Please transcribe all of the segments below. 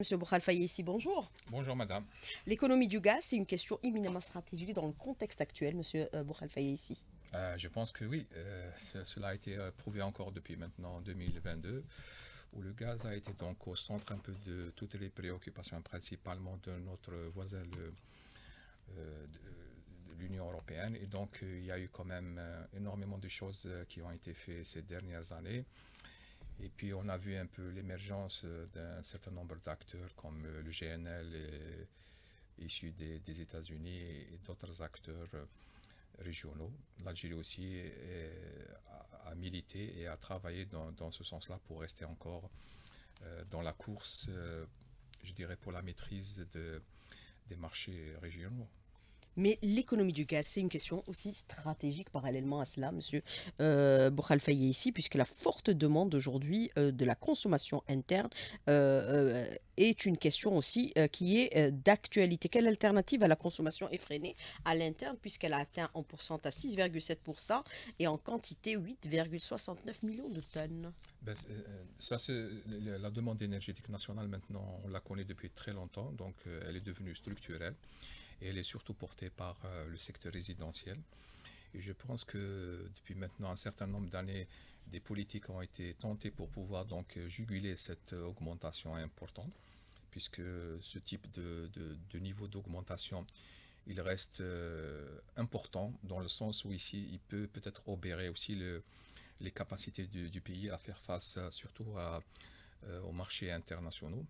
Monsieur Boukhalfaye ici, bonjour. Bonjour madame. L'économie du gaz, c'est une question éminemment stratégique dans le contexte actuel, monsieur euh, Boukhalfaye ici. Euh, je pense que oui, euh, cela a été prouvé encore depuis maintenant 2022, où le gaz a été donc au centre un peu de toutes les préoccupations, principalement de notre voisin de l'Union européenne. Et donc, il y a eu quand même énormément de choses qui ont été faites ces dernières années. Et puis on a vu un peu l'émergence euh, d'un certain nombre d'acteurs comme euh, le GNL issu des, États-Unis et d'autres acteurs euh, régionaux. L'Algérie aussi a, milité et a travaillé dans, ce sens-là pour rester encore dans la course, je dirais, pour la maîtrise des marchés régionaux. Mais l'économie du gaz, c'est une question aussi stratégique parallèlement à cela, monsieur euh, Boukhal ici, puisque la forte demande aujourd'hui euh, de la consommation interne euh, euh, est une question aussi qui est d'actualité. Quelle alternative à la consommation effrénée à l'interne, puisqu'elle a atteint en pourcentage 6,7% et en quantité 8,69 millions de tonnes ben, Ça, c'est la demande énergétique nationale maintenant, on la connaît depuis très longtemps, donc elle est devenue structurelle et elle est surtout portée par euh, le secteur résidentiel. Et je pense que depuis maintenant un certain nombre d'années, des politiques ont été tentées pour pouvoir donc euh, juguler cette euh, augmentation importante, puisque ce type de, niveau d'augmentation, il reste important dans le sens où ici, il peut peut-être obérer aussi le, les capacités du, pays à faire face surtout à, aux marchés internationaux.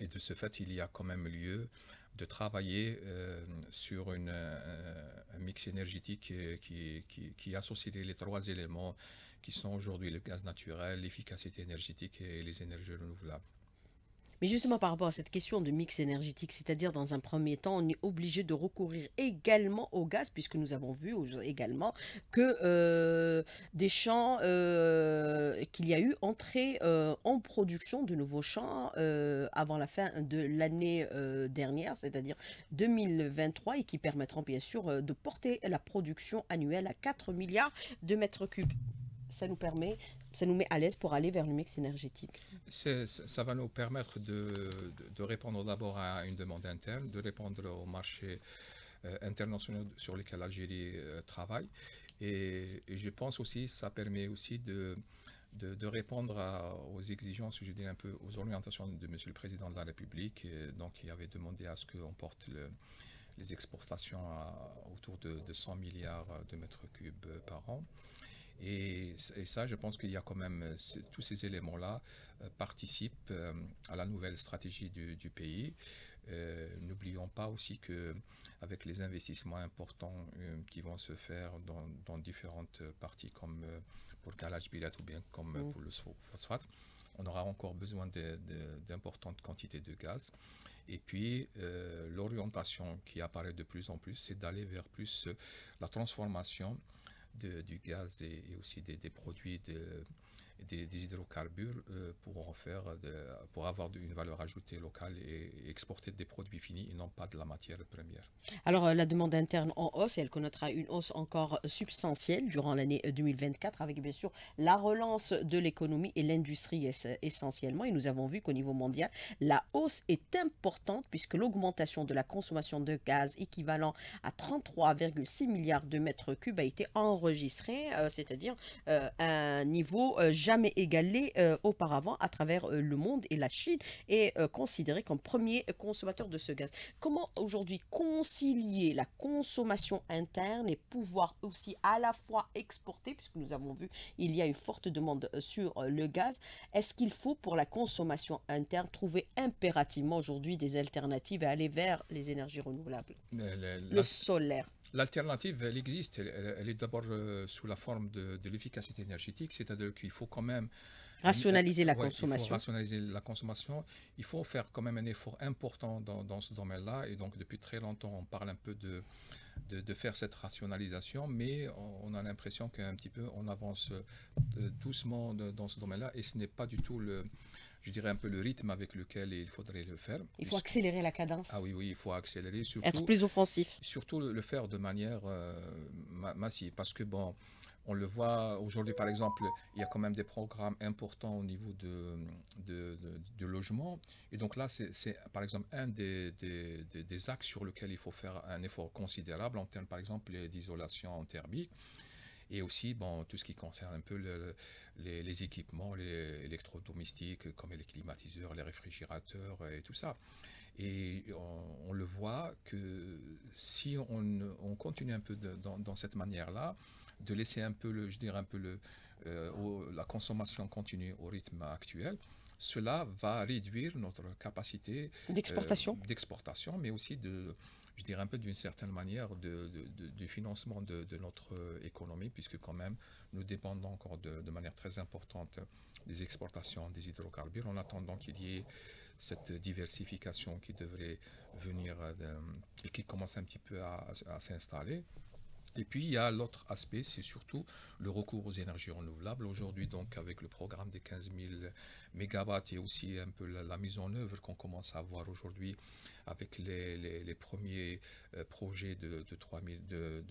Et de ce fait, il y a quand même lieu de travailler euh, sur une, un mix énergétique qui, qui, qui, les trois éléments qui sont aujourd'hui le gaz naturel, l'efficacité énergétique et les énergies renouvelables. Mais justement par rapport à cette question de mix énergétique, c'est-à-dire dans un premier temps, on est obligé de recourir également au gaz, puisque nous avons vu également que euh, des champs euh, qu'il y a eu entrée euh, en production de nouveaux champs avant la fin de l'année dernière, c'est-à-dire 2023, et qui permettront bien sûr de porter la production annuelle à 4 milliards de mètres cubes ça nous permet, ça nous met à l'aise pour aller vers le mix énergétique. Ça va nous permettre de, répondre d'abord à une demande interne, de répondre au marché euh, international sur lequel l'Algérie euh, travaille. Et, je pense aussi, ça permet aussi de, répondre aux exigences, je dirais un peu aux orientations de Monsieur le Président de la République. donc, il avait demandé à ce qu'on porte les exportations autour de, 100 milliards de mètres cubes euh, par an. Et, ça, je pense qu'il y a quand même euh, tous ces éléments-là euh, participent euh, à la nouvelle stratégie du, pays. N'oublions pas aussi que avec les investissements importants qui vont se faire dans, différentes parties, comme pour le calage Bilat ou bien comme mm. pour le phosphate, on aura encore besoin d'importantes quantités de gaz. Et puis, l'orientation qui apparaît de plus en plus, c'est d'aller vers plus la transformation de, du gaz et, aussi des, des produits de, des, hydrocarbures euh, pour en faire, euh, pour avoir une valeur ajoutée locale et, exporter des produits finis et non pas de la matière première. Alors euh, la demande interne en hausse, et elle connaîtra une hausse encore substantielle durant l'année 2024 avec bien sûr la relance de l'économie et l'industrie essentiellement. Et nous avons vu qu'au niveau mondial, la hausse est importante puisque l'augmentation de la consommation de gaz équivalent à 33,6 milliards de mètres cubes a été enregistrée, c'est-à-dire un niveau jamais jamais égalé euh, auparavant à travers euh, le monde et la Chine est euh, considéré comme premier consommateur de ce gaz. Comment aujourd'hui concilier la consommation interne et pouvoir aussi à la fois exporter, puisque nous avons vu il y a une forte demande sur le gaz, est-ce qu'il faut pour la consommation interne trouver impérativement aujourd'hui des alternatives et aller vers les énergies renouvelables, le solaire L'alternative, elle existe. Elle, est d'abord euh, sous la forme de, l'efficacité énergétique, c'est-à-dire qu'il faut quand même... Euh, rationaliser la consommation. Il faut la consommation. Il faut faire quand même un effort important dans, ce domaine-là. Et donc, depuis très longtemps, on parle un peu de, faire cette rationalisation, mais on, on a l'impression qu'un petit peu, on avance euh, doucement dans ce domaine-là. Et ce n'est pas du tout le je dirais, un peu le rythme avec lequel il faudrait le faire. Il faut accélérer la cadence. Ah oui, oui, il faut accélérer. Surtout, Être plus offensif. Surtout le, faire de manière euh, massive. Parce que, bon, on le voit aujourd'hui, par exemple, il y a quand même des programmes importants au niveau de, de, logement. Et donc là, c'est par exemple un des, des, des, axes sur lequel il faut faire un effort considérable en termes, par exemple, d'isolation thermique et aussi bon, tout ce qui concerne un peu les, équipements les électrodomestiques euh, comme les climatiseurs, les réfrigérateurs euh, et tout ça. Et on, le voit que si on, continue un peu dans, cette manière-là, de laisser un peu, le, je dirais un peu le, euh, la consommation continue au rythme actuel, cela va réduire notre capacité d'exportation, d'exportation mais aussi de, je dirais un peu d'une certaine manière, du financement de, notre économie, puisque quand même, nous dépendons encore de, manière très importante des exportations des hydrocarbures, en attendant qu'il y ait cette diversification qui devrait venir euh, et qui commence un petit peu à s'installer. Et puis il y a l'autre aspect, c'est surtout le recours aux énergies renouvelables. Aujourd'hui, donc avec le programme des 15 000 MW et aussi un peu la, mise en œuvre qu'on commence à avoir aujourd'hui avec les, premiers euh, projets de, 3 000, de,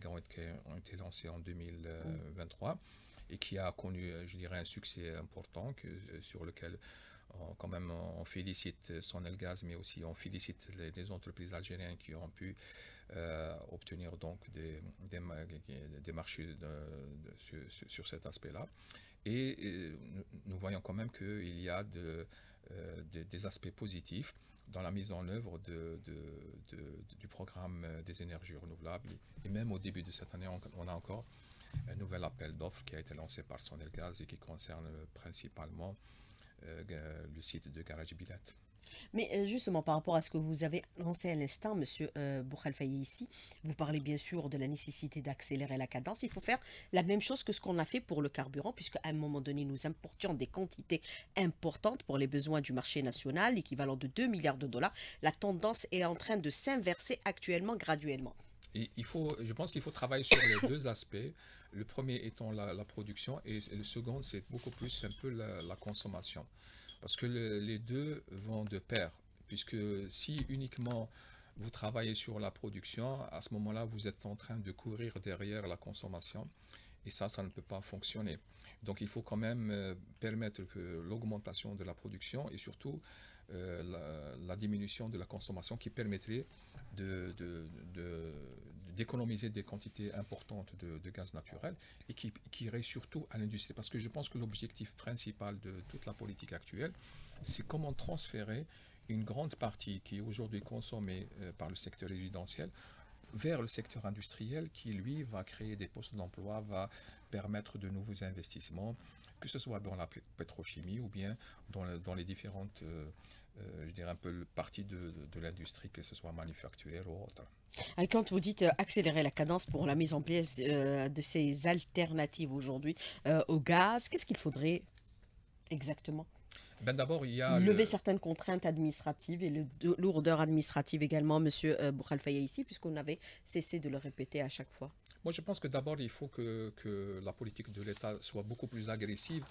qui ont été lancés en 2023 et qui a connu, euh, je dirais, un succès important euh, sur lequel on, quand même on félicite Sonelgaz, mais aussi on félicite les entreprises algériennes qui ont pu euh, obtenir donc des, marchés sur, cet aspect-là. Et, nous voyons quand même qu'il y a euh, des, aspects positifs dans la mise en œuvre du programme des énergies renouvelables. Et même au début de cette année, on, a encore un nouvel appel d'offres qui a été lancé par Sonelgaz et qui concerne principalement euh, le site de Garage Billet. Mais euh, justement, par rapport à ce que vous avez annoncé à l'instant, Monsieur euh, ici, vous parlez bien sûr de la nécessité d'accélérer la cadence. Il faut faire la même chose que ce qu'on a fait pour le carburant, puisque à un moment donné, nous importions des quantités importantes pour les besoins du marché national, équivalent de 2 milliards de dollars. La tendance est en train de s'inverser actuellement graduellement. il faut, je pense qu'il faut travailler sur les deux aspects. Le premier étant la, production et le second, c'est beaucoup plus un peu la consommation. Parce que les deux vont de pair. Puisque si uniquement vous travaillez sur la production, à ce moment-là, vous êtes en train de courir derrière la consommation. Et ça, ça ne peut pas fonctionner. Donc il faut quand même euh, permettre l'augmentation de la production et surtout euh, la, diminution de la consommation qui permettrait d'économiser de, de, des quantités importantes de, gaz naturel et qui irait surtout à l'industrie. Parce que je pense que l'objectif principal de toute la politique actuelle, c'est comment transférer une grande partie qui est aujourd'hui consommée euh, par le secteur résidentiel vers le secteur industriel qui, lui, va créer des postes d'emploi, va permettre de nouveaux investissements, que ce soit dans la pétrochimie ou bien dans, les différentes, euh, euh, je dirais un peu, parties de, de, l'industrie, que ce soit manufacturière ou autre. quand vous dites euh, accélérer la cadence pour la mise en place de ces alternatives aujourd'hui au gaz, qu'est-ce qu'il faudrait exactement ben, d'abord, il y a... Lever certaines contraintes administratives et le lourdeur administrative également, Monsieur euh, ici, puisqu'on avait cessé de le répéter à chaque fois. Moi, je pense que d'abord, il faut que, que, la politique de l'État soit beaucoup plus agressive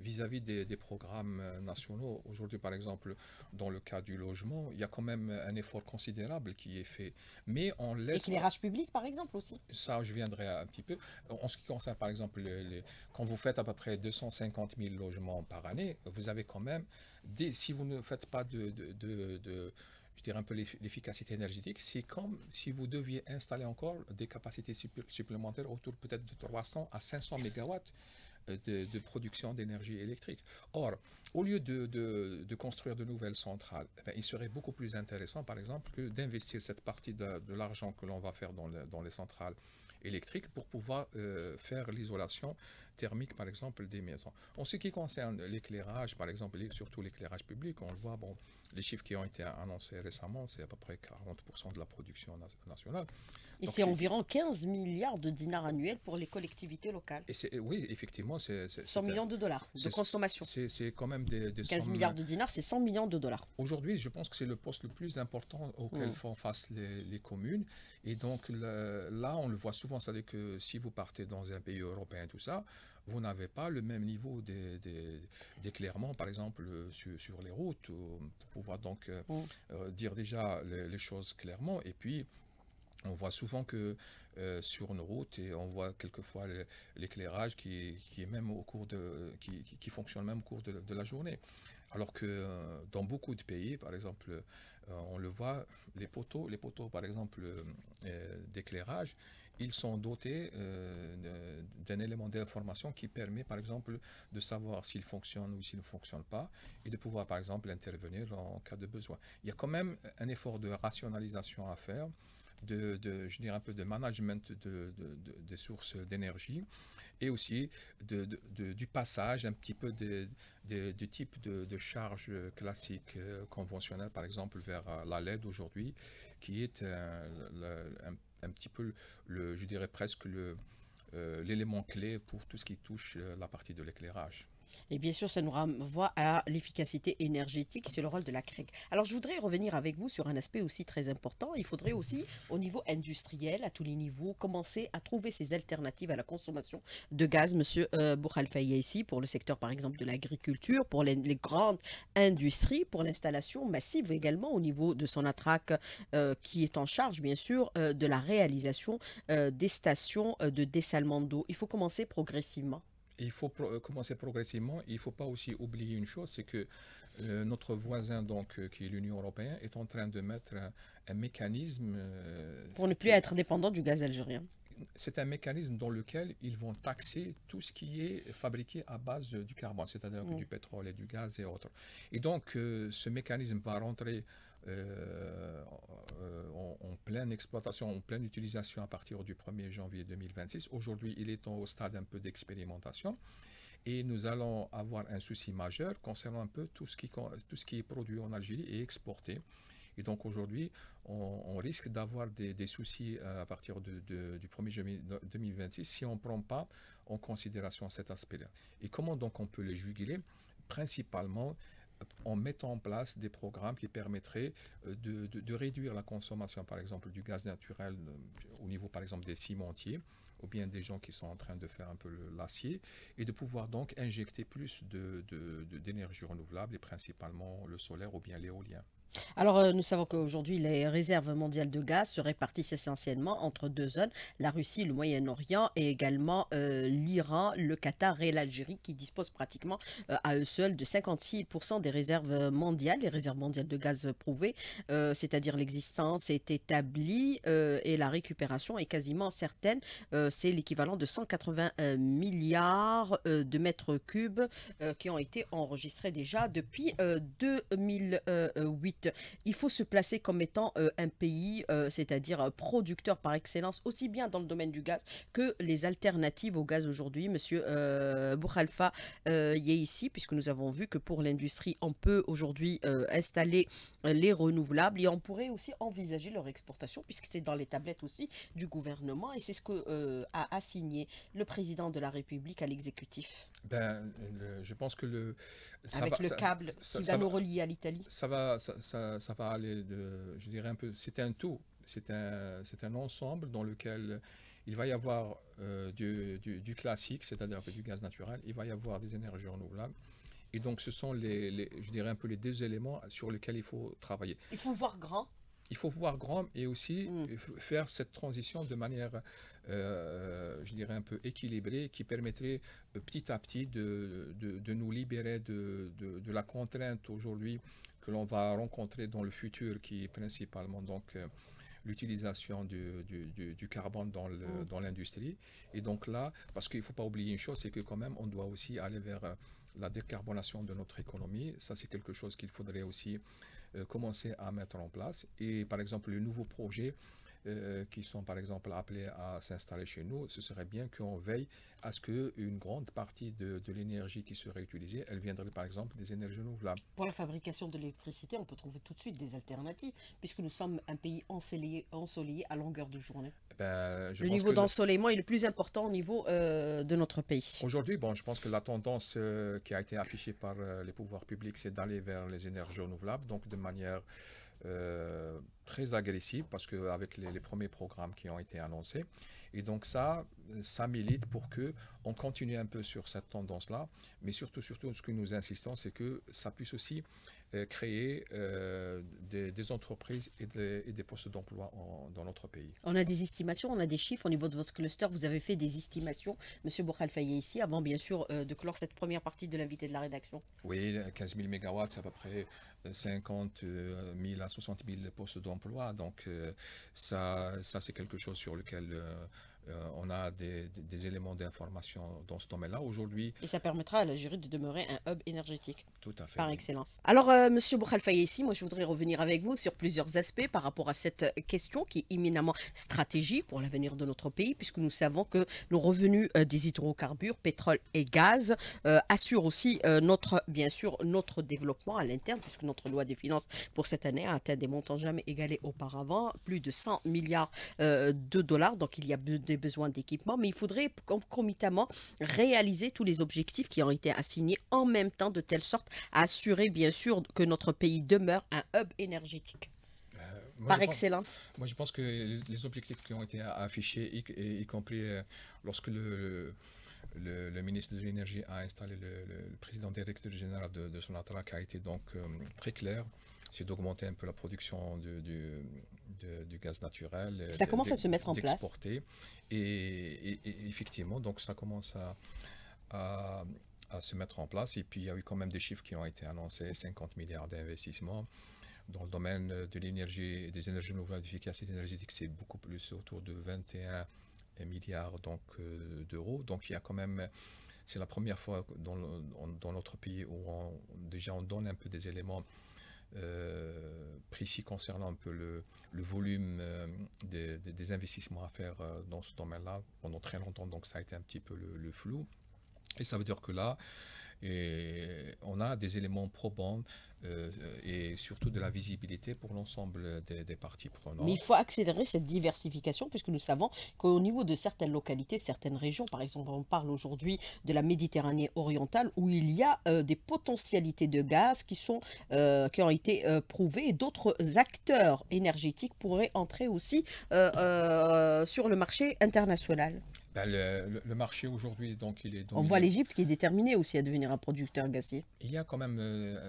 vis-à-vis des, programmes euh, nationaux. Aujourd'hui, par exemple, dans le cas du logement, il y a quand même un effort considérable qui est fait. Mais on laisse... rages public, par exemple, aussi Ça, je viendrai un petit peu. En ce qui concerne, par exemple, quand vous faites à peu près 250 000 logements par année, vous avez quand même, des... si vous ne faites pas de, de, de, je dirais un peu l'efficacité énergétique, c'est comme si vous deviez installer encore des capacités supplémentaires autour peut-être de 300 à 500 mégawatts euh, de, production d'énergie électrique. Or, au lieu de, construire de nouvelles centrales, eh ben, il serait beaucoup plus intéressant, par exemple, que d'investir cette partie de, l'argent que l'on va faire dans, les centrales électriques pour pouvoir euh, faire l'isolation thermique, par exemple, des maisons. En ce qui concerne l'éclairage, par exemple, et surtout l'éclairage public, on le voit, bon, les chiffres qui ont été annoncés récemment, c'est à peu près 40% de la production nationale. Et c'est environ 15 milliards de dinars annuels pour les collectivités locales. Et oui, effectivement. c'est 100 millions de dollars de consommation. C'est quand même des... 15 milliards de dinars, c'est 100 millions de dollars. Aujourd'hui, je pense que c'est le poste le plus important auquel mm. font face les, communes. Et donc là, on le voit souvent, c'est-à-dire que si vous partez dans un pays européen, tout ça, vous n'avez pas le même niveau d'éclairement, par exemple, euh, sur, les routes, euh, pour pouvoir donc euh, mm. dire déjà les, choses clairement. Et puis, on voit souvent que sur nos routes, et on voit quelquefois l'éclairage qui, qui, est même au cours de, qui, qui, fonctionne même au cours de, la journée. Alors que dans beaucoup de pays, par exemple, on le voit, les poteaux, les poteaux par exemple d'éclairage, ils sont dotés euh, d'un élément d'information qui permet, par exemple, de savoir s'il fonctionne ou s'il ne fonctionne pas, et de pouvoir, par exemple, intervenir en cas de besoin. Il y a quand même un effort de rationalisation à faire. De, je dirais un peu de management de, des sources d'énergie et aussi du passage un petit peu du type de, charge classique euh, conventionnelle, par exemple, vers euh, la LED aujourd'hui, qui est un, peu un petit peu, le, je dirais presque, euh, l'élément clé pour tout ce qui touche euh, la partie de l'éclairage. Et bien sûr, ça nous renvoie à l'efficacité énergétique, c'est le rôle de la CREG. Alors, je voudrais revenir avec vous sur un aspect aussi très important. Il faudrait aussi, au niveau industriel, à tous les niveaux, commencer à trouver ces alternatives à la consommation de gaz. Monsieur euh, est ici, pour le secteur, par exemple, de l'agriculture, pour les, grandes industries, pour l'installation massive également au niveau de son attraque euh, qui est en charge, bien sûr, euh, de la réalisation euh, des stations de dessalement d'eau. Il faut commencer progressivement il faut euh, commencer progressivement. Il ne faut pas aussi oublier une chose, c'est que euh, notre voisin, donc, euh, qui est l'Union européenne, est en train de mettre un, mécanisme... pour ne plus être dépendant du gaz algérien. C'est un mécanisme dans lequel ils vont taxer tout ce qui est fabriqué à base du carbone, c'est-à-dire mm. du pétrole et du gaz et autres. Et donc, ce mécanisme va rentrer en, euh, euh, pleine exploitation, en pleine utilisation à partir du 1er janvier 2026. Aujourd'hui, il est au stade un peu d'expérimentation et nous allons avoir un souci majeur concernant un peu tout ce qui, est produit en Algérie et exporté. Et donc aujourd'hui, on, risque d'avoir des, soucis euh, à partir du 1er janvier 2026 si on ne prend pas en considération cet aspect-là. Et comment donc on peut le juguler Principalement, en mettant en place des programmes qui permettraient euh, de, réduire la consommation, par exemple, du gaz naturel euh, au niveau, par exemple, des cimentiers ou bien des gens qui sont en train de faire un peu l'acier, et de pouvoir donc injecter plus d'énergie renouvelable, et principalement le solaire ou bien l'éolien. Alors, euh, nous savons qu'aujourd'hui, les réserves mondiales de gaz se répartissent essentiellement entre deux zones, la Russie, le Moyen-Orient et également euh, l'Iran, le Qatar et l'Algérie qui disposent pratiquement euh, à eux seuls de 56% des réserves mondiales, les réserves mondiales de gaz prouvées, c'est-à-dire l'existence est établie et la récupération est quasiment certaine. C'est l'équivalent de 180 milliards de mètres cubes qui ont été enregistrés déjà depuis 2008. Il faut se placer comme étant euh, un pays, euh, c'est-à-dire euh, producteur par excellence, aussi bien dans le domaine du gaz que les alternatives au gaz aujourd'hui. Monsieur euh, y est ici, puisque nous avons vu que pour l'industrie, on peut aujourd'hui installer les renouvelables et on pourrait aussi envisager leur exportation, puisque c'est dans les tablettes aussi du gouvernement et c'est ce que a assigné le président de la République à l'exécutif. Ben, je pense que le, Avec le câble ça, nous relier à l'Italie. Ça va, ça, va aller de, je dirais un peu, c'est un tout, c'est un, un, ensemble dans lequel il va y avoir euh, du, classique, c'est-à-dire du gaz naturel, il va y avoir des énergies renouvelables. Et donc, ce sont les, je dirais un peu les deux éléments sur lesquels il faut travailler. Il faut voir grand il faut voir grand et aussi mm. faire cette transition de manière, euh, je dirais, un peu équilibrée, qui permettrait euh, petit à petit de, de, de nous libérer de, de la contrainte aujourd'hui que l'on va rencontrer dans le futur, qui est principalement donc euh, l'utilisation du, du, du, carbone mm. dans l'industrie. Et donc là, parce qu'il ne faut pas oublier une chose, c'est que quand même, on doit aussi aller vers euh, la décarbonation de notre économie. Ça, c'est quelque chose qu'il faudrait aussi euh, commencer à mettre en place. Et par exemple, le nouveau projet euh, qui sont par exemple appelés à s'installer chez nous, ce serait bien qu'on veille à ce qu'une grande partie de, l'énergie qui serait utilisée, elle viendrait par exemple des énergies renouvelables. Pour la fabrication de l'électricité, on peut trouver tout de suite des alternatives, puisque nous sommes un pays ensoleillé, à longueur de journée. Eh ben, le niveau d'ensoleillement est le plus important au niveau euh, de notre pays. Aujourd'hui, bon, je pense que la tendance euh, qui a été affichée par les pouvoirs publics, c'est d'aller vers les énergies renouvelables, donc de manière très agressive parce qu'avec les, premiers programmes qui ont été annoncés et donc ça ça milite pour que on continue un peu sur cette tendance là mais surtout surtout ce que nous insistons c'est que ça puisse aussi euh, créer euh, des, entreprises et, des postes d'emploi dans notre pays on a des estimations on a des chiffres au niveau de votre cluster vous avez fait des estimations monsieur Boukhal ici avant bien sûr euh, de clore cette première partie de l'invité de la rédaction oui 15 000 mégawatts c'est à peu près 50 000 à 60 000 postes d'emploi donc euh, ça, ça c'est quelque chose sur lequel euh, euh, on a des, éléments d'information dans ce domaine-là aujourd'hui. Et ça permettra à l'Algérie de demeurer un hub énergétique. Tout à fait. Par excellence. Alors, euh, Monsieur ici, moi je voudrais revenir avec vous sur plusieurs aspects par rapport à cette question qui est éminemment stratégique pour l'avenir de notre pays, puisque nous savons que nos revenus euh, des hydrocarbures, pétrole et gaz euh, assurent aussi notre, bien sûr, notre développement à l'interne, puisque notre loi des finances pour cette année a atteint des montants jamais égalés auparavant, plus de 100 milliards de dollars. Donc, il y a des besoins d'équipement, mais il faudrait concomitamment réaliser tous les objectifs qui ont été assignés en même temps, de telle sorte à assurer, bien sûr, que notre pays demeure un hub énergétique. Euh, Par excellence. moi, je pense que les, objectifs qui ont été affichés, y, compris euh, lorsque le, ministre de l'Énergie a installé le, président directeur général de, son Sonatra, a été donc euh, très clair c'est d'augmenter un peu la production du, du, gaz naturel. Ça commence à se mettre en place. Et, et, effectivement, donc ça commence à, se mettre en place. Et puis il y a eu quand même des chiffres qui ont été annoncés 50 milliards d'investissements. Dans le domaine de l'énergie des énergies renouvelables d'efficacité énergétique, c'est beaucoup plus, autour de 21 milliards donc euh, d'euros. Donc il y a quand même, c'est la première fois dans, dans, notre pays où déjà on donne un peu des éléments euh, précis concernant un peu le, volume euh, des, investissements à faire euh, dans ce domaine-là pendant très longtemps, donc ça a été un petit peu le, flou. Et ça veut dire que là, et on a des éléments probants euh, et surtout de la visibilité pour l'ensemble des, parties prenantes. Mais il faut accélérer cette diversification puisque nous savons qu'au niveau de certaines localités, certaines régions, par exemple on parle aujourd'hui de la Méditerranée orientale où il y a euh, des potentialités de gaz qui, sont, euh, qui ont été prouvées et d'autres acteurs énergétiques pourraient entrer aussi sur le marché international. Ben, le, marché aujourd'hui, donc il est. On voit l'Égypte qui est déterminée aussi à devenir un producteur gazier. Il y a quand même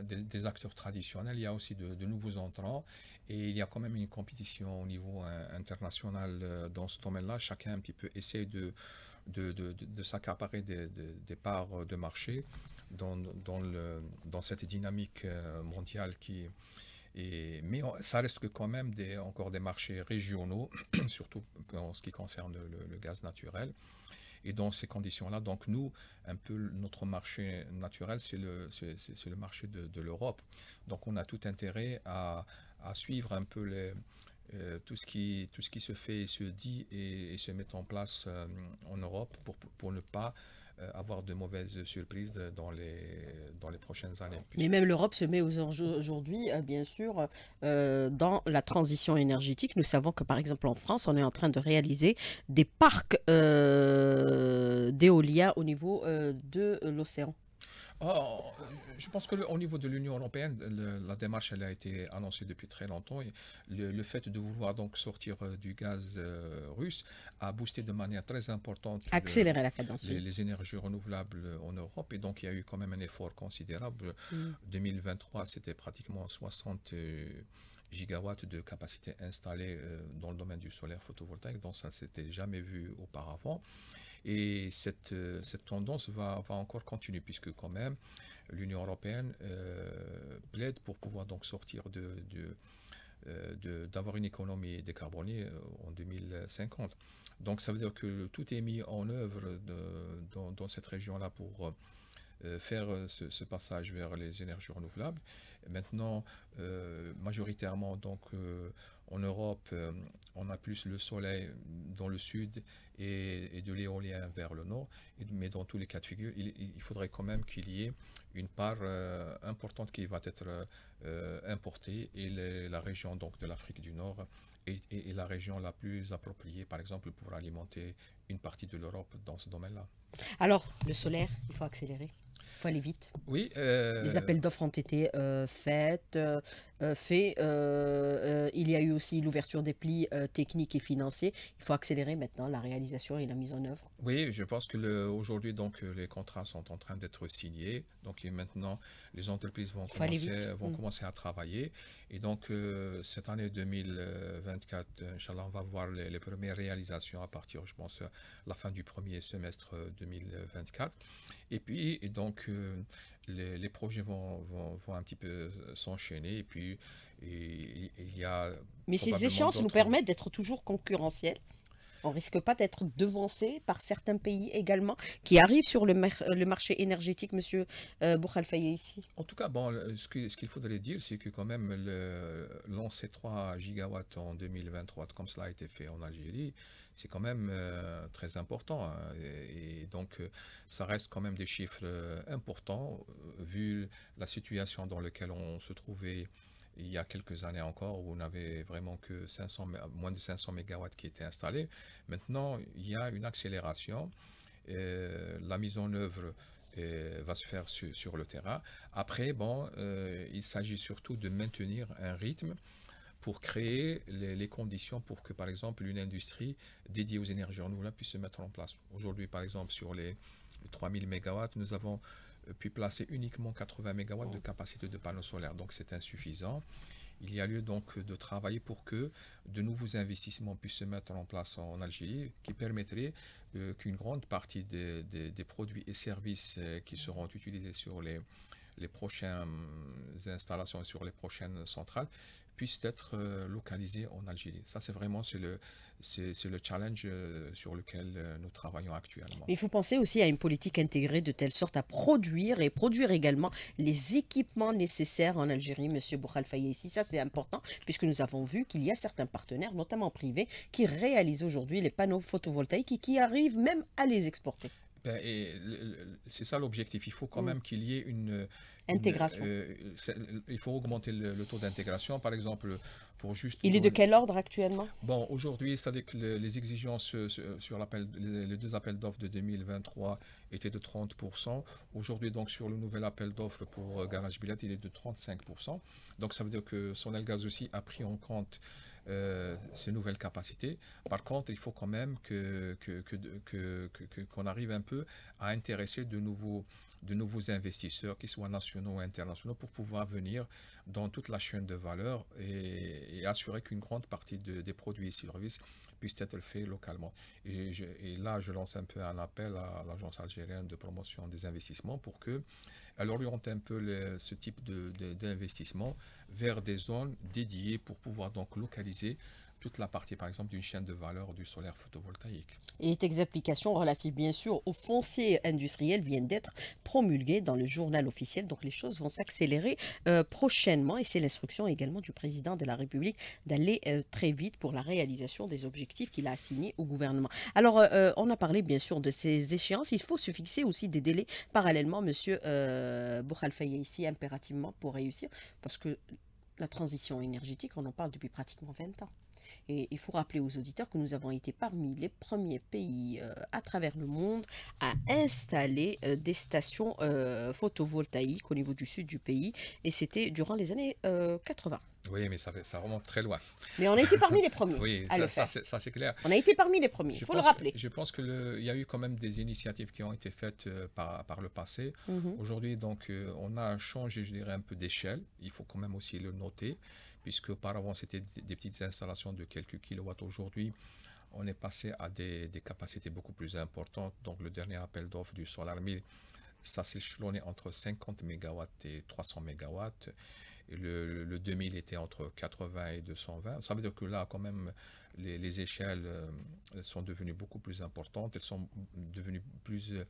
des acteurs traditionnel il y a aussi de, nouveaux entrants et il y a quand même une compétition au niveau international euh, dans ce domaine-là. Chacun un petit peu essaie de, s'accaparer des, des, parts de marché dans, cette dynamique euh, mondiale qui, et, mais ça reste quand même encore des marchés régionaux, surtout en ce qui concerne le gaz naturel. Et dans ces conditions-là, donc nous, un peu notre marché naturel, c'est le, c'est, le marché de, l'Europe. Donc on a tout intérêt à, à suivre un peu les, euh, tout, ce qui, tout ce qui se fait et se dit et, se met en place euh, en Europe pour, pour ne pas euh, avoir de mauvaises surprises dans les, dans les prochaines années. Mais même l'Europe se met aujourd'hui, euh, bien sûr, euh, dans la transition énergétique. Nous savons que, par exemple, en France, on est en train de réaliser des parcs d'éolien au niveau de l'océan. Ah, je pense que au niveau de l'Union européenne, la démarche elle a été annoncée depuis très longtemps. Et le, fait de vouloir donc sortir euh, du gaz euh, russe a boosté de manière très importante accélérer les, énergies renouvelables en Europe. Et donc il y a eu quand même un effort considérable. Mm. En 2023, c'était pratiquement 60 euh, gigawatts de capacité installée dans le domaine du solaire photovoltaïque. Donc ça, s'était jamais vu auparavant. Et cette, euh, tendance va, encore continuer, puisque quand même, l'Union européenne euh, plaide pour pouvoir donc sortir de, euh, d'avoir une économie décarbonée en 2050. Donc ça veut dire que tout est mis en œuvre dans, dans, cette région-là pour euh, faire euh, ce, passage vers les énergies renouvelables. Maintenant, euh, majoritairement, donc, en Europe, on a plus le soleil dans le sud et, de l'éolien vers le nord. mais dans tous les cas de figure, il, faudrait quand même qu'il y ait une part importante qui va être importée et la région donc de l'Afrique du Nord est, la région la plus appropriée, par exemple, pour alimenter une partie de l'Europe dans ce domaine-là. Alors, le solaire, il faut accélérer. Il faut aller vite. Oui. Euh, les appels d'offres ont été euh, faits. Euh, euh, fait. il y a eu aussi l'ouverture des plis techniques et financiers. Il faut accélérer maintenant la réalisation et la mise en œuvre. Oui, je pense que aujourd'hui donc les contrats sont en train d'être signés. Donc maintenant les entreprises vont commencer, vont mm. commencer à travailler. Et donc cette année 2024, inchallah, on va voir les, premières réalisations à partir, je pense, la fin du premier semestre 2024. Et puis donc donc les, projets vont, un petit peu euh, s'enchaîner et puis il y a... Mais ces échéances nous permettent d'être toujours concurrentiels on risque pas d'être devancé par certains pays également qui arrivent sur le, euh, marché énergétique, Monsieur euh, ici En tout cas, bon, ce qu'il ce faudrait dire, c'est que quand même, lancer 3 gigawatts en 2023, comme cela a été fait en Algérie, c'est quand même euh, très important. Hein. et, donc, euh, ça reste quand même des chiffres importants, vu la situation dans laquelle on se trouvait il y a quelques années encore où on n'avait vraiment que moins de 500 MW qui étaient installés. Maintenant, il y a une accélération. la mise en œuvre va se faire sur le terrain. Après, bon, euh, il s'agit surtout de maintenir un rythme pour créer les, les, conditions pour que, par exemple, une industrie dédiée aux énergies renouvelables puisse se mettre en place. Aujourd'hui, par exemple, sur les 3000 MW, nous avons euh, puis placer uniquement 80 MW de oh. capacité de panneaux solaires. Donc c'est insuffisant. Il y a lieu donc de travailler pour que de nouveaux investissements puissent se mettre en place en Algérie qui permettraient euh, qu'une grande partie des, produits et services euh, qui seront mm. utilisés sur les, les prochaines installations, sur les prochaines centrales puissent être euh, localisés en Algérie. Ça, c'est vraiment le, c'est, le challenge euh, sur lequel euh, nous travaillons actuellement. Il faut penser aussi à une politique intégrée de telle sorte à produire et produire également les équipements nécessaires en Algérie, Monsieur Boukhal Ici, ça, c'est important puisque nous avons vu qu'il y a certains partenaires, notamment privés, qui réalisent aujourd'hui les panneaux photovoltaïques et qui arrivent même à les exporter. Ben, c'est ça l'objectif. Il faut quand mm. même qu'il y ait une, Intégration. Euh, euh, il faut augmenter le, le taux d'intégration. Par exemple, juste... Il est de quel ordre actuellement Bon, aujourd'hui, c'est-à-dire que les exigences sur, les, deux appels d'offres de 2023 étaient de 30%. Aujourd'hui, donc, sur le nouvel appel d'offres pour euh, Garage Billet, il est de 35%. Donc, ça veut dire que Gaz aussi a pris en compte euh, ces nouvelles capacités. Par contre, il faut quand même que, que, qu'on arrive un peu à intéresser de nouveaux, de nouveaux investisseurs, qu'ils soient nationaux ou internationaux, pour pouvoir venir dans toute la chaîne de valeur et et, assurer qu'une grande partie des produits et services puissent être faits localement. Et, là, je lance un peu un appel à l'Agence algérienne de promotion des investissements pour qu'elle oriente un peu ce type d'investissement vers des zones dédiées pour pouvoir donc localiser toute la partie, par exemple, d'une chaîne de valeur du solaire photovoltaïque. Et les applications relatives, bien sûr, au foncier industriel viennent d'être promulguées dans le journal officiel. Donc, les choses vont s'accélérer euh, prochainement. Et c'est l'instruction également du président de la République d'aller euh, très vite pour la réalisation des objectifs qu'il a assignés au gouvernement. Alors, euh, on a parlé, bien sûr, de ces échéances. Il faut se fixer aussi des délais parallèlement, monsieur euh, ici, impérativement, pour réussir. Parce que la transition énergétique, on en parle depuis pratiquement 20 ans. Et il faut rappeler aux auditeurs que nous avons été parmi les premiers pays euh, à travers le monde à installer euh, des stations euh, photovoltaïques au niveau du sud du pays. Et c'était durant les années 80. Oui, mais ça, ça, remonte très loin. Mais on a été parmi les premiers oui, à ça, Ça, c'est clair. On a été parmi les premiers, il faut le rappeler. je pense qu'il y a eu quand même des initiatives qui ont été faites par, par, le passé. Mhm. Aujourd'hui, donc, on a changé, je dirais, un peu d'échelle. Il faut quand même aussi le noter puisque auparavant c'était des petites installations de quelques kilowatts. Aujourd'hui, on est passé à des, capacités beaucoup plus importantes. Donc le dernier appel d'offres du Solar 1000, ça s'échelonnait entre 50 MW et 300 MW. Et le, 2000 était entre 80 et 220. Ça veut dire que là, quand même, les, échelles euh, sont devenues beaucoup plus importantes. Elles sont devenues plus, euh,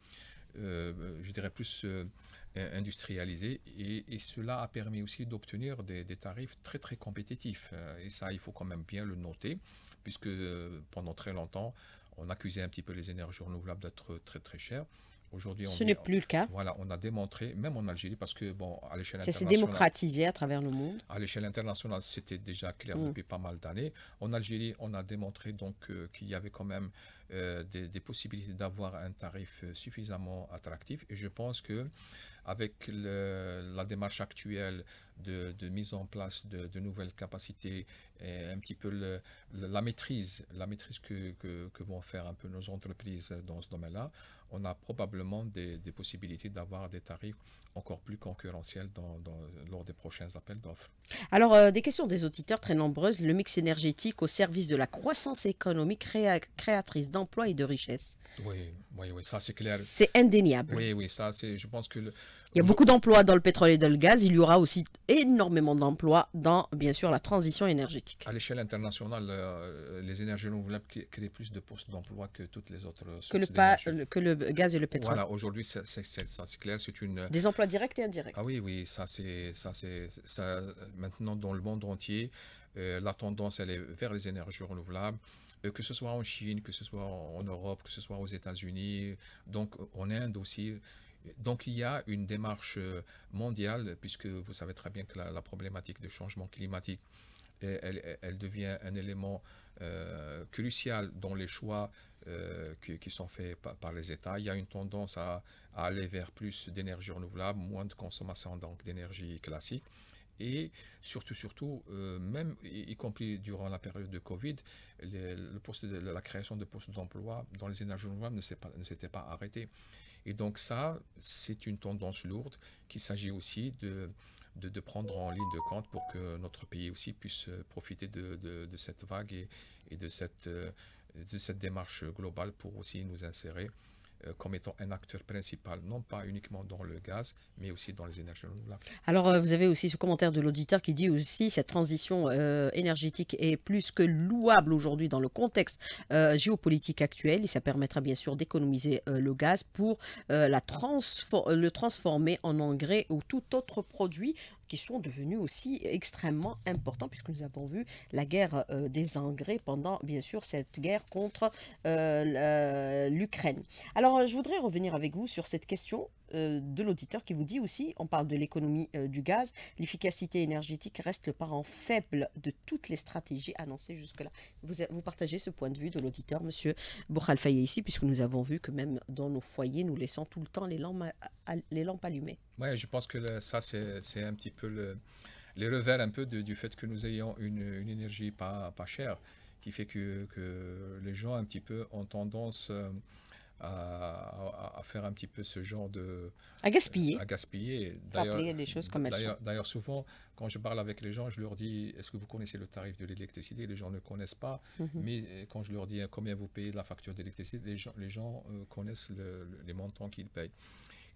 euh, je dirais, plus euh, industrialisé et, cela a permis aussi d'obtenir des, tarifs très très compétitifs euh, et ça il faut quand même bien le noter puisque euh, pendant très longtemps on accusait un petit peu les énergies renouvelables d'être très très chères. Aujourd'hui, ce n'est plus le cas. Voilà, on a démontré, même en Algérie, parce que bon, à l'échelle internationale, ça s'est démocratisé à travers le monde. À l'échelle internationale, c'était déjà clair mm. depuis pas mal d'années. En Algérie, on a démontré donc qu'il y avait quand même des, des, possibilités d'avoir un tarif suffisamment attractif, et je pense que avec la démarche actuelle de, mise en place de, nouvelles capacités, et un petit peu la maîtrise, la maîtrise que, vont faire un peu nos entreprises dans ce domaine-là, on a probablement des, possibilités d'avoir des tarifs encore plus concurrentiels dans, lors des prochains appels d'offres. Alors, euh, des questions des auditeurs très nombreuses. Le mix énergétique au service de la croissance économique créatrice d'emplois et de richesses. Oui, oui, oui, ça c'est clair. C'est indéniable. Oui, oui, ça c'est, je pense que le, il y a mhm. beaucoup d'emplois dans le pétrole et dans le gaz. Il y aura aussi énormément d'emplois dans, bien sûr, la transition énergétique. À l'échelle internationale, euh, les énergies renouvelables créent plus de postes d'emploi que toutes les autres sources que le, euh, que le gaz et le pétrole. Voilà, aujourd'hui, c'est clair. C'est une... Des emplois directs et indirects. Ah oui, oui, ça c'est... Ça, maintenant, dans le monde entier, euh, la tendance, elle est vers les énergies renouvelables que ce soit en Chine, que ce soit en Europe, que ce soit aux États-Unis, donc en Inde aussi, donc il y a une démarche euh, mondiale, puisque vous savez très bien que la, problématique du changement climatique, elle, devient un élément euh, crucial dans les choix euh, qui, sont faits par, les États. Il y a une tendance à, aller vers plus d'énergie renouvelable, moins de consommation d'énergie classique et surtout, surtout, euh, même y, compris durant la période de Covid, le poste de, la création de postes d'emploi dans les énergies renouvelables ne s'était pas, pas arrêtée. Et donc ça, c'est une tendance lourde qu'il s'agit aussi de, de, prendre en ligne de compte pour que notre pays aussi puisse euh, profiter de, de cette vague et, cette, euh, de cette démarche globale pour aussi nous insérer euh, comme étant un acteur principal, non pas uniquement dans le gaz, mais aussi dans les énergies renouvelables. Alors, euh, vous avez aussi ce commentaire de l'auditeur qui dit aussi cette transition euh, énergétique est plus que louable aujourd'hui dans le contexte géopolitique actuel et ça permettra bien sûr d'économiser le gaz pour le transformer en engrais ou tout autre produit qui sont devenus aussi extrêmement importants, puisque nous avons vu la guerre euh, des engrais pendant, bien sûr, cette guerre contre euh, l'Ukraine. Alors, euh, je voudrais revenir avec vous sur cette question euh, de l'auditeur qui vous dit aussi, on parle de l'économie euh, du gaz, l'efficacité énergétique reste le parent faible de toutes les stratégies annoncées jusque-là. Vous, vous, partagez ce point de vue de l'auditeur, Monsieur Bourkhalfaye, ici, puisque nous avons vu que même dans nos foyers, nous laissons tout le temps les lampes, les lampes allumées. Oui, je pense que ça, c'est un petit peu le, les revers un peu du fait que nous ayons une, énergie pas, pas chère, qui fait que, que, les gens un petit peu ont tendance... Euh, à, faire un petit peu ce genre de... À gaspiller. Euh, à gaspiller. D'ailleurs, des choses comme D'ailleurs, souvent, quand je parle avec les gens, je leur dis, est-ce que vous connaissez le tarif de l'électricité Les gens ne connaissent pas. Mhm. Mais euh, quand je leur dis hein, combien vous payez de la facture d'électricité, les gens, les gens euh, connaissent les montants qu'ils payent.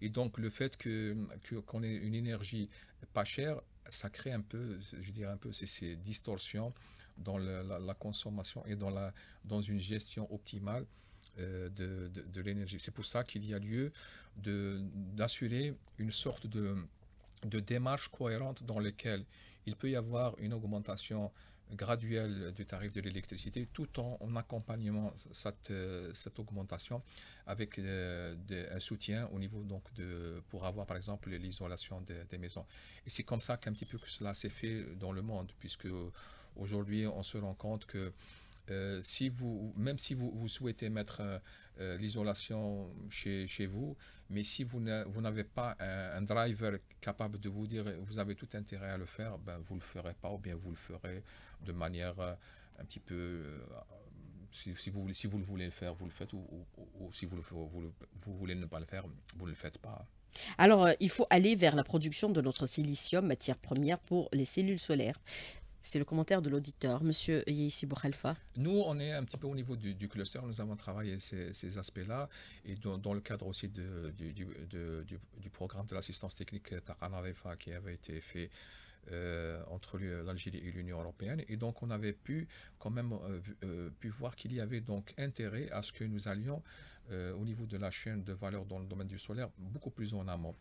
Et donc, le fait qu'on que, qu'on ait une énergie pas chère, ça crée un peu, je dirais un peu, ces, ces distorsions dans la, consommation et dans, la, dans une gestion optimale. Euh, de, l'énergie. C'est pour ça qu'il y a lieu d'assurer une sorte de, de démarche cohérente dans laquelle il peut y avoir une augmentation graduelle du tarif de l'électricité tout en, accompagnant euh, cette, augmentation avec euh, un soutien au niveau donc de pour avoir par exemple l'isolation des, des, maisons et c'est comme ça qu'un petit peu que cela s'est fait dans le monde puisque aujourd'hui on se rend compte que euh, si vous, même si vous, vous souhaitez mettre euh, euh, l'isolation chez, chez, vous, mais si vous n'avez pas un, driver capable de vous dire vous avez tout intérêt à le faire, ben vous le ferez pas ou bien vous le ferez de manière un petit peu si, vous, si vous le voulez le faire, vous le faites, ou, si vous, le, vous, voulez ne pas le faire, vous ne le faites pas. Alors, il faut aller vers la production de notre silicium, matière première pour les cellules solaires. C'est le commentaire de l'auditeur, Monsieur Yeissi Boukhalfa. Nous, on est un petit peu au niveau du, cluster, nous avons travaillé ces, aspects-là, et dans, le cadre aussi du, programme de l'assistance technique Refa qui avait été fait euh, entre l'Algérie et l'Union européenne. Et donc, on avait pu quand même euh, euh, pu voir qu'il y avait donc intérêt à ce que nous allions au niveau de la chaîne de valeur dans le domaine du solaire beaucoup plus en amont.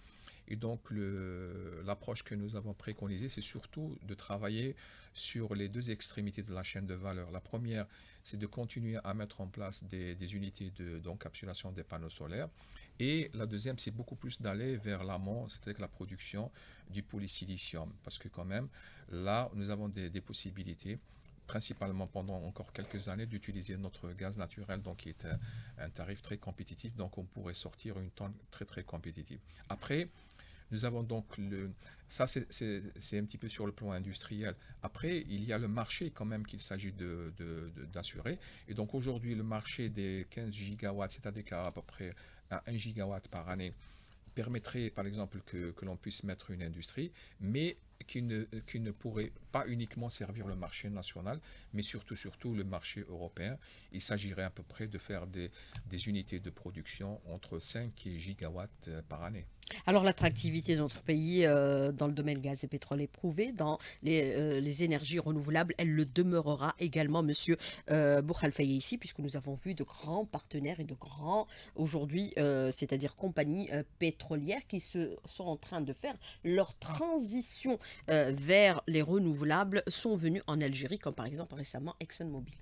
Et donc l'approche que nous avons préconisée, c'est surtout de travailler sur les deux extrémités de la chaîne de valeur. La première, c'est de continuer à mettre en place des, unités d'encapsulation des panneaux solaires. Et la deuxième, c'est beaucoup plus d'aller vers l'amont, c'est-à-dire la production du polysilicium. Parce que quand même, là, nous avons des, possibilités principalement pendant encore quelques années d'utiliser notre gaz naturel, donc qui est un, un, tarif très compétitif, donc on pourrait sortir une tonne très très compétitive. Après, nous avons donc le... Ça, c'est un petit peu sur le plan industriel. Après, il y a le marché quand même qu'il s'agit d'assurer. De, Et donc aujourd'hui, le marché des 15 gigawatts, c'est-à-dire à peu près à 1 gigawatt par année, permettrait par exemple que, que l'on puisse mettre une industrie, mais qui ne, qui pourrait pas uniquement servir le marché national, mais surtout, surtout le marché européen. Il s'agirait à peu près de faire des, unités de production entre 5 et gigawatts euh, par année. Alors l'attractivité de notre pays euh, dans le domaine gaz et pétrole est prouvée, dans les, euh, énergies renouvelables, elle le demeurera également, Monsieur euh, ici, puisque nous avons vu de grands partenaires et de grands aujourd'hui, c'est-à-dire compagnies pétrolières qui sont en train de faire leur transition euh, vers les renouvelables sont venus en Algérie, comme par exemple récemment ExxonMobil.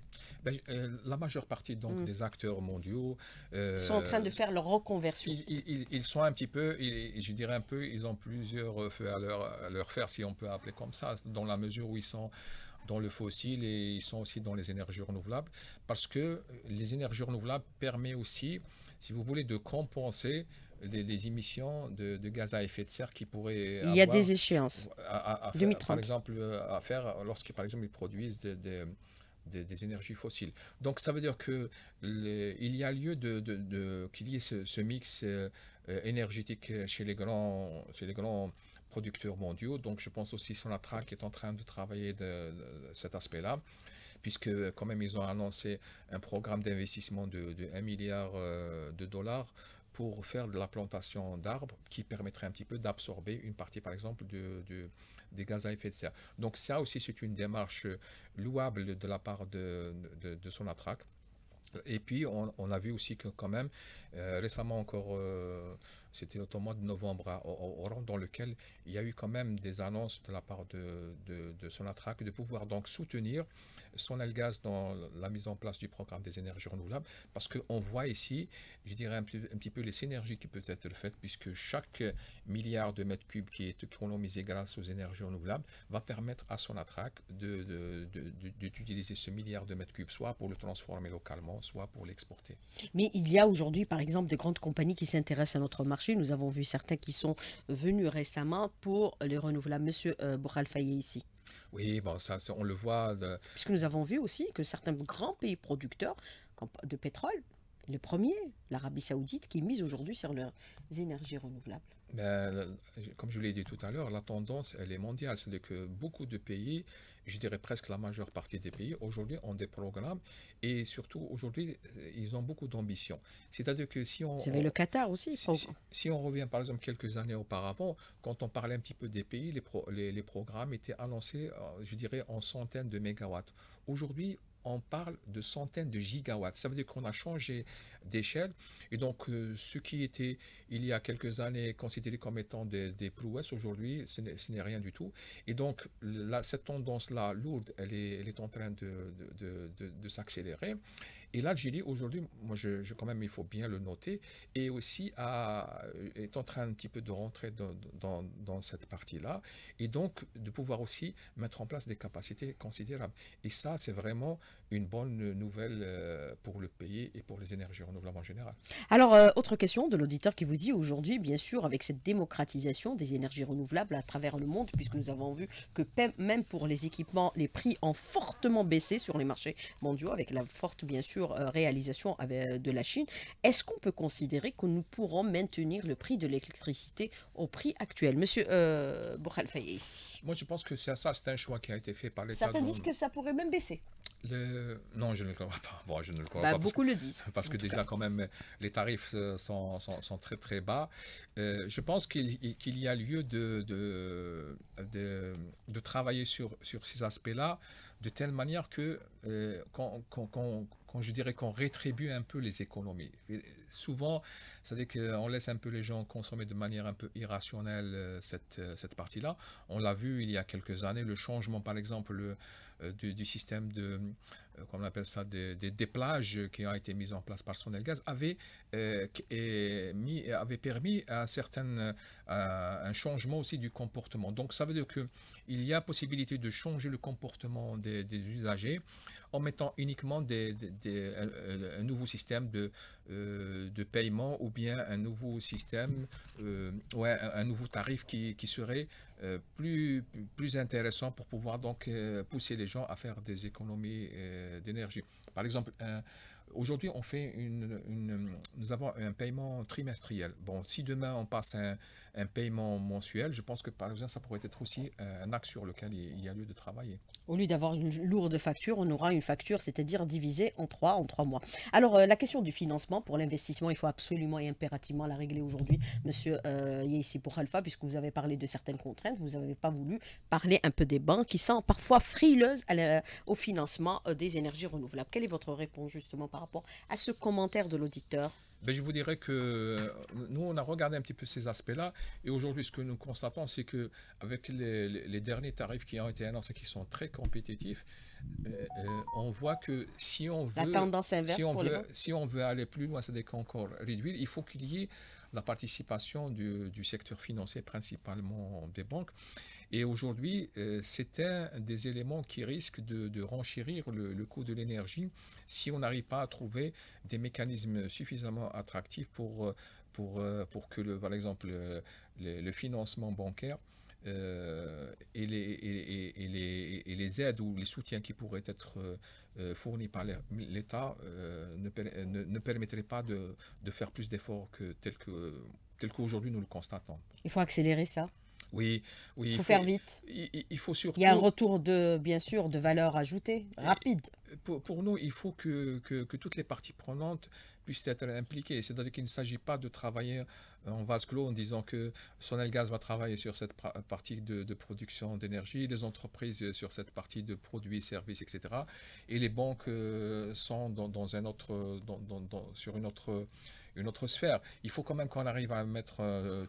Ben, euh, la majeure partie donc, mm. des acteurs mondiaux euh, sont en train de faire leur reconversion. Ils, sont un petit peu, je dirais un peu, ils ont plusieurs feux à leur, à leur faire, si on peut appeler comme ça, dans la mesure où ils sont dans le fossile et ils sont aussi dans les énergies renouvelables, parce que les énergies renouvelables permettent aussi, si vous voulez, de compenser des émissions de, gaz à effet de serre qui pourraient. Il y a des échéances. 2030. par exemple, à faire euh, lorsqu'ils, par exemple, ils produisent des, énergies fossiles. Donc ça veut dire que il y a lieu de, qu'il y ait ce, mix euh, euh, énergétique chez les grands chez les grands producteurs mondiaux. Donc je pense aussi la qui est en train de travailler de, cet aspect-là, puisque quand même ils ont annoncé un programme d'investissement de, 1 milliard de dollars pour faire de la plantation d'arbres qui permettrait un petit peu d'absorber une partie, par exemple, de, des gaz à effet de serre. Donc ça aussi, c'est une démarche louable de la part de, de, son attraque. Et puis, on, a vu aussi que quand même, euh, récemment encore, euh, c'était mois de novembre hein, au Oran, dans lequel il y a eu quand même des annonces de la part de, de, de de pouvoir donc soutenir Sonalgas dans la mise en place du programme des énergies renouvelables, parce qu'on voit ici, je dirais, un petit, peu les synergies qui peuvent être faites, puisque chaque milliard de mètres cubes qui est économisé grâce aux énergies renouvelables va permettre à Sonatrach d'utiliser de, de ce milliard de mètres cubes, soit pour le transformer localement, soit pour l'exporter. Mais il y a aujourd'hui, par exemple, de grandes compagnies qui s'intéressent à notre marché nous avons vu certains qui sont venus récemment pour les renouvelables. Monsieur euh, ici. Oui, bon, ça, on le voit. Euh, de... Puisque nous avons vu aussi que certains grands pays producteurs de pétrole, le premier, l'Arabie Saoudite, qui mise aujourd'hui sur leurs énergies renouvelables. Euh, comme je l'ai dit tout à l'heure, la tendance, elle est mondiale. C'est-à-dire que beaucoup de pays, je dirais presque la majeure partie des pays, aujourd'hui ont des programmes et surtout aujourd'hui, euh, ils ont beaucoup d'ambition. C'est-à-dire que si on. Vous le Qatar aussi. Si, on revient par exemple quelques années auparavant, quand on parlait un petit peu des pays, les, les, les programmes étaient annoncés, euh, je dirais, en centaines de mégawatts. Aujourd'hui, on parle de centaines de gigawatts. Ça veut dire qu'on a changé d'échelle. Et donc, euh, ce qui était, il y a quelques années, considéré comme étant des, des prouesses, aujourd'hui, ce n'est rien du tout. Et donc, la, cette tendance-là lourde, elle est, en train de, de, de s'accélérer. Et l'Algérie, aujourd'hui, moi, je, quand même, il faut bien le noter, et aussi à, est en train un petit peu de rentrer dans, dans, cette partie-là, et donc de pouvoir aussi mettre en place des capacités considérables. Et ça, c'est vraiment une bonne nouvelle euh, pour le pays et pour les énergies renouvelables en général. Alors, euh, autre question de l'auditeur qui vous dit aujourd'hui, bien sûr, avec cette démocratisation des énergies renouvelables à travers le monde, puisque nous avons vu que même pour les équipements, les prix ont fortement baissé sur les marchés mondiaux, avec la forte, bien sûr, euh, réalisation euh, de la Chine, est-ce qu'on peut considérer que nous pourrons maintenir le prix de l'électricité au prix actuel Monsieur euh, ici. Moi, je pense que c'est ça, c'est un choix qui a été fait par l'État. Certains disent que ça pourrait même baisser. Le... Non, je ne le crois pas. je ne le crois bah, beaucoup le disent. Parce que déjà, quand même, les tarifs euh, sont, très très bas. je pense qu'il y a lieu de, de, travailler sur, sur ces aspects-là de telle manière que quand quand je dirais qu'on rétribue un peu les économies souvent, c'est-à-dire qu'on euh, laisse un peu les gens consommer de manière un peu irrationnelle euh, cette, euh, cette partie-là. On l'a vu il y a quelques années, le changement, par exemple, du, système de, comment on appelle ça, des, plages qui a été mis en place par gaz avait, et mis, avait permis à certaines, un changement aussi du comportement. Donc, ça veut dire qu'il y a possibilité de changer le comportement des, usagers en mettant uniquement des, des, un nouveau système de, euh, de paiement ou bien un nouveau système, euh, ou un, nouveau tarif qui, serait euh, plus, plus intéressant pour pouvoir donc pousser les gens à faire des économies d'énergie. Par exemple, un, Aujourd'hui, on fait une, nous avons un paiement trimestriel. Bon, si demain on passe un, paiement mensuel, je pense que par exemple, ça pourrait être aussi euh, un axe sur lequel il y a lieu de travailler. Au lieu d'avoir une lourde facture, on aura une facture, c'est-à-dire divisée en trois, en trois mois. Alors, euh, la question du financement pour l'investissement, il faut absolument et impérativement la régler aujourd'hui, Monsieur euh, pour Alpha, puisque vous avez parlé de certaines contraintes, vous n'avez pas voulu parler un peu des banques qui sont parfois frileuses euh, au financement des énergies renouvelables. Quelle est votre réponse justement par rapport à ce commentaire de l'auditeur ben, je vous dirais que euh, nous, on a regardé un petit peu ces aspects-là. Et aujourd'hui, ce que nous constatons, c'est qu'avec avec les, derniers tarifs qui ont été annoncés, qui sont très compétitifs, euh, euh, on voit que si on veut, veut, aller plus loin, c'est-à-dire encore réduire, il faut qu'il y ait la participation du, secteur financier, principalement des banques. Et aujourd'hui, euh, c'est un des éléments qui risque de, de renchérir le, coût de l'énergie si on n'arrive pas à trouver des mécanismes suffisamment attractifs pour, euh, pour, euh, pour que, le, par exemple, le, financement bancaire et, les, et, les, les, aides ou les soutiens qui pourraient être fournis par l'État ne, ne, permettraient pas de, de faire plus d'efforts que tel qu'aujourd'hui tel nous le constatons. Il faut accélérer ça. Oui, il faut faire vite. Il, faut y a un retour de, bien sûr, de valeur ajoutée, rapide. Pour, nous, il faut que, que toutes les parties prenantes être impliqués. C'est-à-dire qu'il ne s'agit pas de travailler euh, en vase clos en disant que Gaz va travailler sur cette partie de, production d'énergie, les entreprises euh, sur cette partie de produits, services, etc. Et les banques euh, sont dans, un autre, sur une autre, une autre sphère. Il faut quand même qu'on arrive à mettre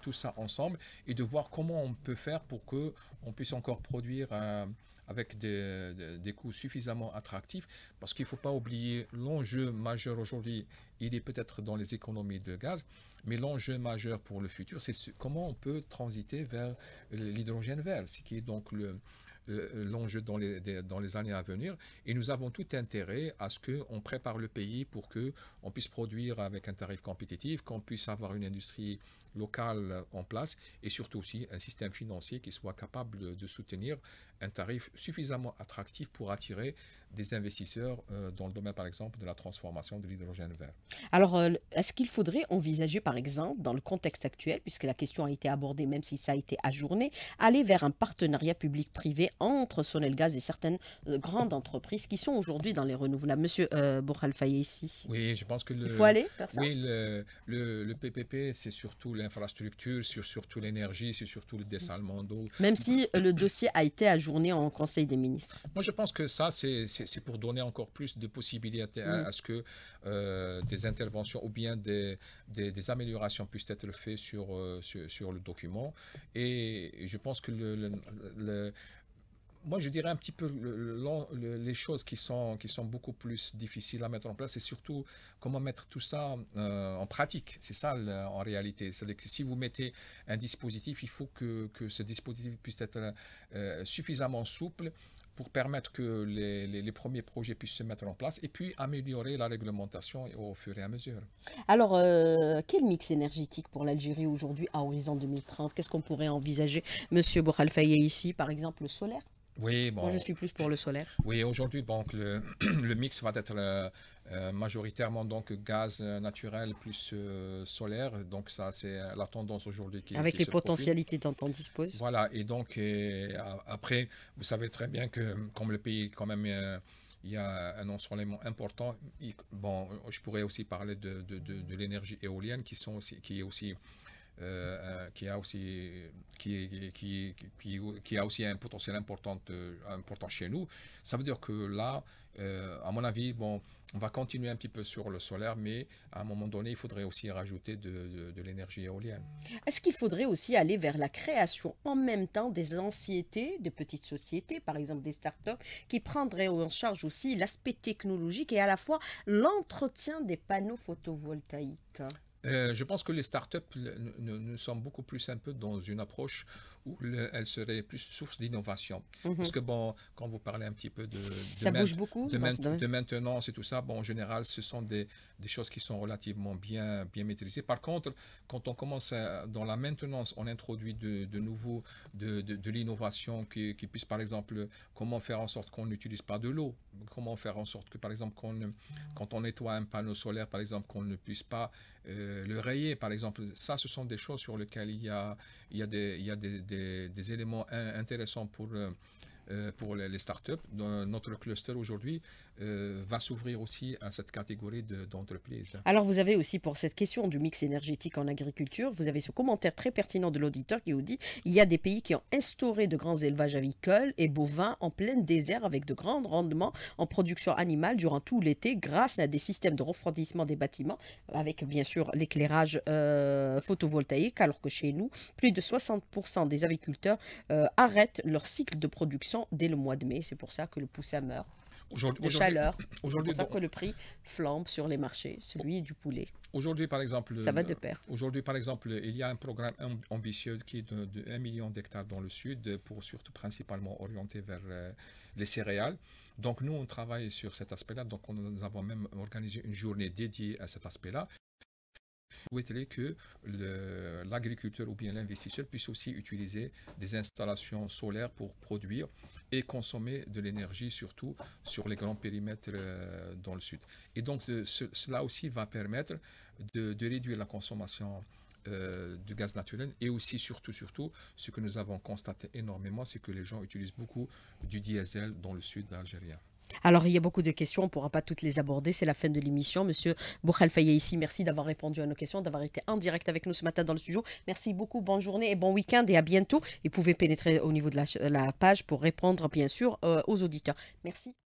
tout ça ensemble et de voir comment on peut faire pour que on puisse encore produire un avec des, coûts suffisamment attractifs, parce qu'il ne faut pas oublier l'enjeu majeur aujourd'hui, il est peut-être dans les économies de gaz, mais l'enjeu majeur pour le futur, c'est comment on peut transiter vers l'hydrogène vert, ce qui est donc le, l'enjeu dans les, dans les années à venir. Et nous avons tout intérêt à ce qu'on prépare le pays pour qu'on puisse produire avec un tarif compétitif, qu'on puisse avoir une industrie locales en place et surtout aussi un système financier qui soit capable de soutenir un tarif suffisamment attractif pour attirer des investisseurs euh, dans le domaine, par exemple, de la transformation de l'hydrogène vert. Alors, euh, est-ce qu'il faudrait envisager, par exemple, dans le contexte actuel, puisque la question a été abordée, même si ça a été ajourné, aller vers un partenariat public-privé entre Sonelgaz et certaines euh, grandes entreprises qui sont aujourd'hui dans les renouvelables Monsieur euh, Borralfaye, ici. Oui, je pense que le... Il faut aller Oui, le PPP, c'est surtout l'infrastructure, sur surtout l'énergie, sur surtout le dessalement d'eau. Même si euh, le dossier a été ajourné en Conseil des ministres. Moi, je pense que ça, c'est pour donner encore plus de possibilités à, ce que euh, des interventions ou bien des, des, améliorations puissent être faites sur, euh, sur, le document. Et je pense que le moi, je dirais un petit peu les choses qui sont, qui sont beaucoup plus difficiles à mettre en place et surtout comment mettre tout ça euh, en pratique. C'est ça en réalité. C'est-à-dire que si vous mettez un dispositif, il faut que, ce dispositif puisse être euh, suffisamment souple pour permettre que les, premiers projets puissent se mettre en place et puis améliorer la réglementation au fur et à mesure. Alors, euh, quel mix énergétique pour l'Algérie aujourd'hui à horizon 2030 Qu'est-ce qu'on pourrait envisager Monsieur Boralfaye ici, par exemple, le solaire oui, bon. Moi, je suis plus pour le solaire. Oui, aujourd'hui, donc, le, le, mix va être euh, euh, majoritairement donc gaz naturel plus euh, solaire. Donc, ça, c'est la tendance aujourd'hui. Avec les potentialités dont on dispose. Voilà, et donc, après, vous savez très bien que, comme le pays, quand même. il y a un ensoleillement important. Bon, je pourrais aussi parler de, de, de, de l'énergie éolienne qui, sont aussi, qui est aussi euh, euh, qui, a aussi, qui, qui, qui, a aussi un potentiel important, euh, important chez nous. Ça veut dire que là, à mon avis, bon, on va continuer un petit peu sur le solaire, mais à un moment donné, il faudrait aussi rajouter de, l'énergie éolienne. Est-ce qu'il faudrait aussi aller vers la création en même temps des anciétés, des petites sociétés, par exemple des startups, qui prendraient en charge aussi l'aspect technologique et à la fois l'entretien des panneaux photovoltaïques euh, je pense que les startups, nous, nous sommes beaucoup plus un peu dans une approche où elle serait plus source d'innovation. Mhm. Parce que, bon, quand vous parlez un petit peu de, de, maintenance et tout ça, bon, en général, ce sont des, des, choses qui sont relativement bien, bien maîtrisées. Par contre, quand on commence dans la maintenance, on introduit de, nouveau de, l'innovation qui, puisse, par exemple, comment faire en sorte qu'on n'utilise pas de l'eau, comment faire en sorte que, par exemple, quand on nettoie un panneau solaire, par exemple, qu'on ne puisse pas euh, le rayer, par exemple. Ça, ce sont des choses sur lesquelles il y a, il des, il y a des des, éléments intéressants pour euh, euh, pour les, startups. Notre cluster aujourd'hui euh, va s'ouvrir aussi à cette catégorie d'entreprises. Alors vous avez aussi pour cette question du mix énergétique en agriculture, vous avez ce commentaire très pertinent de l'auditeur qui vous dit il y a des pays qui ont instauré de grands élevages avicoles et bovins en plein désert avec de grands rendements en production animale durant tout l'été grâce à des systèmes de refroidissement des bâtiments avec bien sûr l'éclairage euh, photovoltaïque alors que chez nous, plus de 60% des agriculteurs arrêtent leur cycle de production dès le mois de mai. C'est pour ça que le poussin meurt aujourd'hui, de chaleur. Aujourd'hui, c'est pour ça que le prix flambe sur les marchés, celui du poulet. Aujourd'hui, par exemple, ça va de pair. Aujourd'hui, par exemple, il y a un programme ambitieux qui est de, 1 million d'hectares dans le sud, pour surtout principalement orienté vers euh, les céréales. Donc, nous, on travaille sur cet aspect-là. Donc, on, nous avons même organisé une journée dédiée à cet aspect-là souhaiterait que l'agriculteur ou bien l'investisseur puisse aussi utiliser des installations solaires pour produire et consommer de l'énergie, surtout sur les grands périmètres euh, dans le sud. Et donc, cela aussi va permettre de, réduire la consommation euh, du gaz naturel et aussi surtout surtout ce que nous avons constaté énormément c'est que les gens utilisent beaucoup du diesel dans le sud d'Algérie. Alors, il y a beaucoup de questions, on ne pourra pas toutes les aborder. C'est la fin de l'émission. Monsieur bouchal ici, merci d'avoir répondu à nos questions, d'avoir été en direct avec nous ce matin dans le studio. Merci beaucoup, bonne journée et bon week-end et à bientôt. Et vous pouvez pénétrer au niveau de la, page pour répondre, bien sûr, euh, aux auditeurs. Merci.